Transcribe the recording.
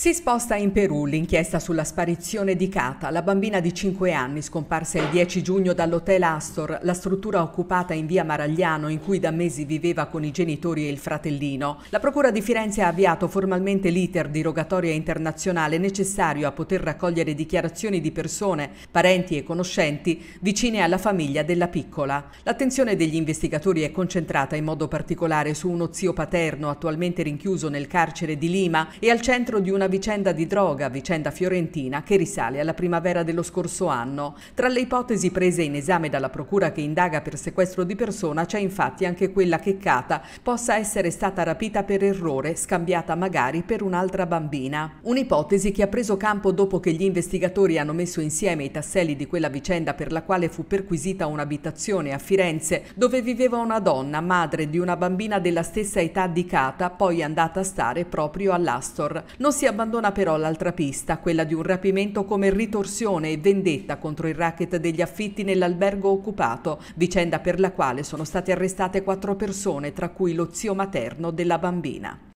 Si sposta in Perù l'inchiesta sulla sparizione di Cata, la bambina di 5 anni scomparsa il 10 giugno dall'hotel Astor, la struttura occupata in via Maragliano in cui da mesi viveva con i genitori e il fratellino. La Procura di Firenze ha avviato formalmente l'iter di rogatoria internazionale necessario a poter raccogliere dichiarazioni di persone, parenti e conoscenti vicine alla famiglia della piccola. L'attenzione degli investigatori è concentrata in modo particolare su uno zio paterno attualmente rinchiuso nel carcere di Lima e al centro di una vicenda di droga, vicenda fiorentina, che risale alla primavera dello scorso anno. Tra le ipotesi prese in esame dalla procura che indaga per sequestro di persona c'è infatti anche quella che Cata possa essere stata rapita per errore, scambiata magari per un'altra bambina. Un'ipotesi che ha preso campo dopo che gli investigatori hanno messo insieme i tasselli di quella vicenda per la quale fu perquisita un'abitazione a Firenze dove viveva una donna, madre di una bambina della stessa età di Cata, poi andata a stare proprio all'Astor. Non si abbandonò abbandona però l'altra pista, quella di un rapimento come ritorsione e vendetta contro il racket degli affitti nell'albergo occupato, vicenda per la quale sono state arrestate quattro persone, tra cui lo zio materno della bambina.